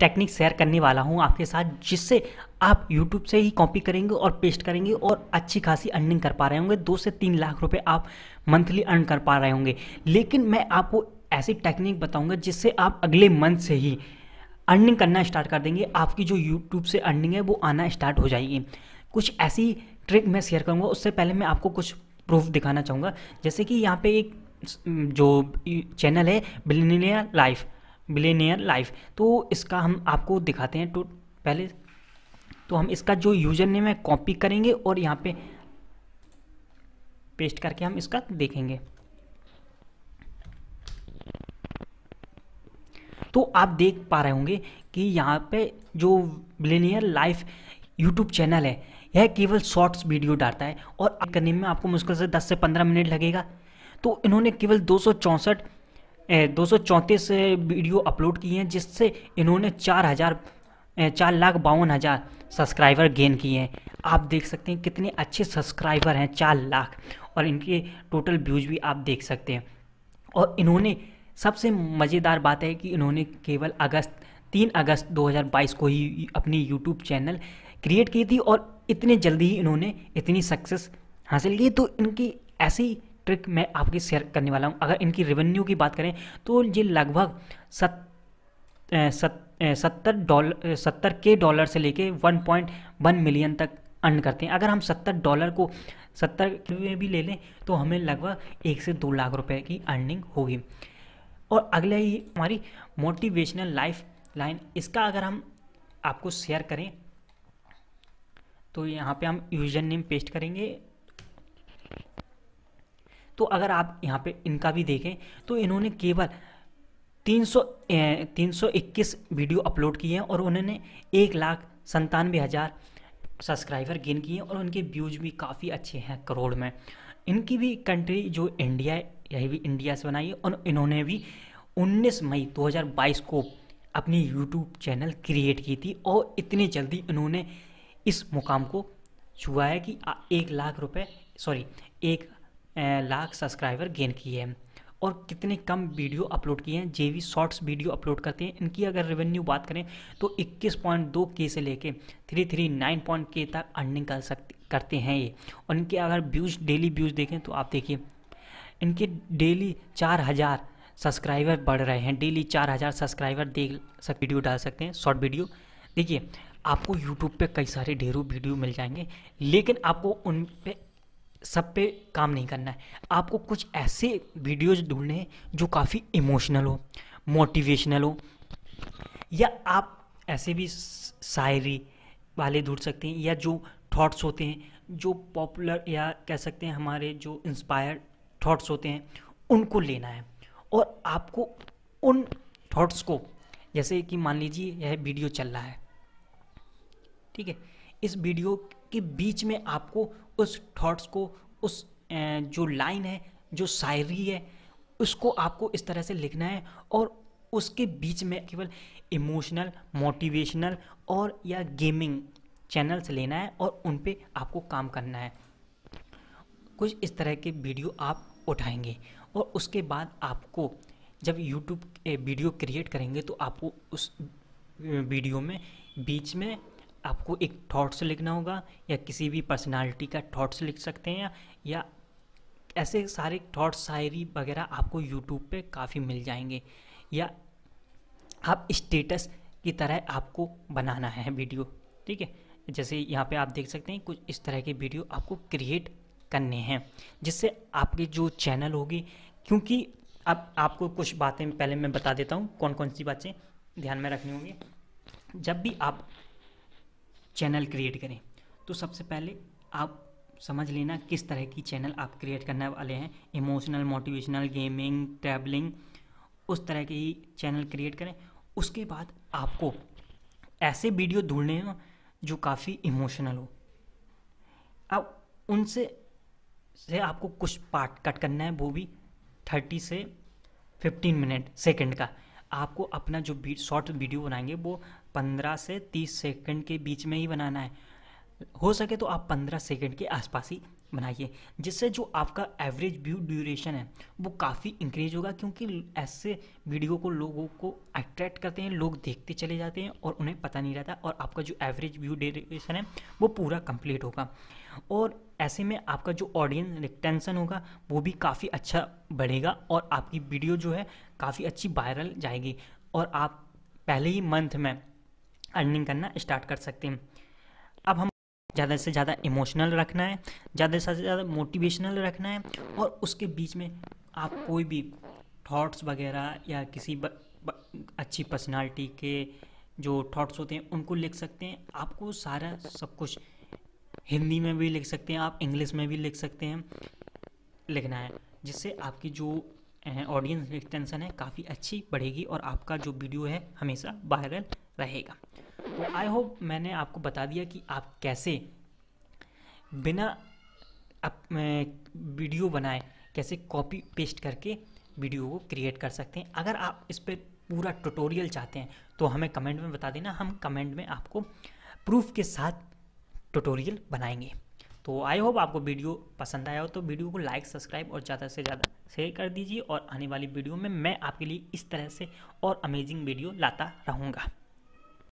Technique share करने वाला हूँ आपके साथ जिससे आप यूट्यूब से ही कॉपी करेंगे और पेस्ट करेंगे और अच्छी खासी अर्निंग कर पा रहे होंगे दो से तीन लाख रुपए आप मंथली अर्न कर पा रहे होंगे लेकिन मैं आपको ऐसी टेक्निक बताऊंगा जिससे आप अगले मंथ से ही अर्निंग करना स्टार्ट कर देंगे आपकी जो यूट्यूब से अर्निंग है वो आना स्टार्ट हो जाएगी कुछ ऐसी ट्रिक मैं शेयर करूँगा उससे पहले मैं आपको कुछ प्रूफ दिखाना चाहूँगा जैसे कि यहाँ पे एक जो चैनल है बिलनिया लाइफ बिलेनियर लाइफ तो इसका हम आपको दिखाते हैं टू पहले तो हम इसका जो यूजर नेम है कॉपी करेंगे और यहाँ पे पेस्ट करके हम इसका देखेंगे तो आप देख पा रहे होंगे कि यहाँ पे जो बिलेनियर लाइफ यूट्यूब चैनल है यह केवल शॉर्ट्स वीडियो डालता है और करने में आपको मुश्किल से 10 से 15 मिनट लगेगा तो इन्होंने केवल दो दो वीडियो अपलोड किए हैं जिससे इन्होंने चार हज़ार चार लाख बावन हज़ार सब्सक्राइबर गेन किए हैं आप देख सकते हैं कितने अच्छे सब्सक्राइबर हैं चार लाख और इनके टोटल व्यूज भी आप देख सकते हैं और इन्होंने सबसे मज़ेदार बात है कि इन्होंने केवल अगस्त तीन अगस्त 2022 को ही अपनी यूट्यूब चैनल क्रिएट की थी और इतने जल्दी ही इन्होंने इतनी सक्सेस हासिल की तो इनकी ऐसी ट्रिक मैं आपके शेयर करने वाला हूँ अगर इनकी रेवेन्यू की बात करें तो ये लगभग सत सत सत्तर डॉलर सत्तर के डॉलर से लेके वन पॉइंट वन मिलियन तक अर्न करते हैं अगर हम सत्तर डॉलर को सत्तर में भी ले लें तो हमें लगभग एक से दो लाख रुपए की अर्निंग होगी और अगले ही हमारी मोटिवेशनल लाइफ लाइन इसका अगर हम आपको शेयर करें तो यहाँ पे हम यूजर नेम पेस्ट करेंगे तो अगर आप यहाँ पे इनका भी देखें तो इन्होंने केवल तीन सौ तीन सौ इक्कीस वीडियो अपलोड किए हैं और उन्होंने एक लाख संतानवे हज़ार सब्सक्राइबर गेन किए हैं और उनके व्यूज भी काफ़ी अच्छे हैं करोड़ में इनकी भी कंट्री जो इंडिया है यही भी इंडिया से बनाई है और इन्होंने भी 19 मई 2022 को अपनी यूट्यूब चैनल क्रिएट की थी और इतनी जल्दी इन्होंने इस मुकाम को छुआ है कि एक लाख रुपए सॉरी एक लाख सब्सक्राइबर गेन किए हैं और कितने कम वीडियो अपलोड किए हैं जे वी शॉर्ट्स वीडियो अपलोड करते हैं इनकी अगर रेवेन्यू बात करें तो 21.2 के से लेके 339. के तक अर्निंग कर सकते करते हैं ये और इनके अगर व्यूज़ डेली व्यूज़ देखें तो आप देखिए इनके डेली चार हज़ार सब्सक्राइबर बढ़ रहे हैं डेली चार हज़ार सब्सक्राइबर देख सक वीडियो डाल सकते हैं शॉर्ट वीडियो देखिए आपको यूट्यूब पर कई सारे ढेरों वीडियो मिल जाएंगे लेकिन आपको उन पर सब पे काम नहीं करना है आपको कुछ ऐसे वीडियोज ढूंढने हैं जो काफ़ी इमोशनल हो मोटिवेशनल हो या आप ऐसे भी शायरी वाले ढूंढ सकते हैं या जो थॉट्स होते हैं जो पॉपुलर या कह सकते हैं हमारे जो इंस्पायर्ड थॉट्स होते हैं उनको लेना है और आपको उन थॉट्स को जैसे कि मान लीजिए यह वीडियो चल रहा है ठीक है इस वीडियो के बीच में आपको उस थॉट्स को उस जो लाइन है जो शायरी है उसको आपको इस तरह से लिखना है और उसके बीच में केवल इमोशनल मोटिवेशनल और या गेमिंग चैनल्स लेना है और उन पर आपको काम करना है कुछ इस तरह के वीडियो आप उठाएंगे और उसके बाद आपको जब यूट्यूब वीडियो क्रिएट करेंगे तो आपको उस वीडियो में बीच में आपको एक थॉट्स लिखना होगा या किसी भी पर्सनालिटी का थॉट्स लिख सकते हैं या ऐसे सारे थॉट्स शायरी वगैरह आपको यूट्यूब पे काफ़ी मिल जाएंगे या आप स्टेटस की तरह आपको बनाना है वीडियो ठीक है जैसे यहाँ पे आप देख सकते हैं कुछ इस तरह के वीडियो आपको क्रिएट करने हैं जिससे आपके जो चैनल होगी क्योंकि अब आपको कुछ बातें पहले मैं बता देता हूँ कौन कौन सी बातें ध्यान में रखनी होंगी जब भी आप चैनल क्रिएट करें तो सबसे पहले आप समझ लेना किस तरह की चैनल आप क्रिएट करने वाले हैं इमोशनल मोटिवेशनल गेमिंग ट्रैवलिंग उस तरह के ही चैनल क्रिएट करें उसके बाद आपको ऐसे वीडियो ढूंढने हैं जो काफ़ी इमोशनल हो अब उनसे से आपको कुछ पार्ट कट करना है वो भी थर्टी से फिफ्टीन मिनट सेकंड का आपको अपना जो शॉर्ट वीडियो बनाएंगे वो पंद्रह से तीस सेकेंड के बीच में ही बनाना है हो सके तो आप पंद्रह सेकेंड के आसपास ही बनाइए जिससे जो आपका एवरेज व्यू ड्यूरेशन है वो काफ़ी इंक्रीज होगा क्योंकि ऐसे वीडियो को लोगों को अट्रैक्ट करते हैं लोग देखते चले जाते हैं और उन्हें पता नहीं रहता और आपका जो एवरेज व्यू ड्यूरेशन है वो पूरा कंप्लीट होगा और ऐसे में आपका जो ऑडियंस रिटेंशन होगा वो भी काफ़ी अच्छा बढ़ेगा और आपकी वीडियो जो है काफ़ी अच्छी वायरल जाएगी और आप पहले ही मंथ में अर्निंग करना स्टार्ट कर सकते हैं अब हम ज़्यादा से ज़्यादा इमोशनल रखना है ज़्यादा से ज़्यादा मोटिवेशनल रखना है और उसके बीच में आप कोई भी थॉट्स वगैरह या किसी ब, ब, अच्छी पर्सनालिटी के जो थॉट्स होते हैं उनको लिख सकते हैं आपको सारा सब कुछ हिंदी में भी लिख सकते हैं आप इंग्लिश में भी लिख सकते हैं लिखना है जिससे आपकी जो ऑडियंस रिटेंशन है काफ़ी अच्छी बढ़ेगी और आपका जो वीडियो है हमेशा वायरल रहेगा तो आई होप मैंने आपको बता दिया कि आप कैसे बिना आप वीडियो बनाए कैसे कॉपी पेस्ट करके वीडियो को क्रिएट कर सकते हैं अगर आप इस पर पूरा ट्यूटोरियल चाहते हैं तो हमें कमेंट में बता देना हम कमेंट में आपको प्रूफ के साथ ट्यूटोरियल बनाएंगे तो आई होप आपको वीडियो पसंद आया हो तो वीडियो को लाइक सब्सक्राइब और ज़्यादा से ज़्यादा शेयर कर दीजिए और आने वाली वीडियो में मैं आपके लिए इस तरह से और अमेजिंग वीडियो लाता रहूँगा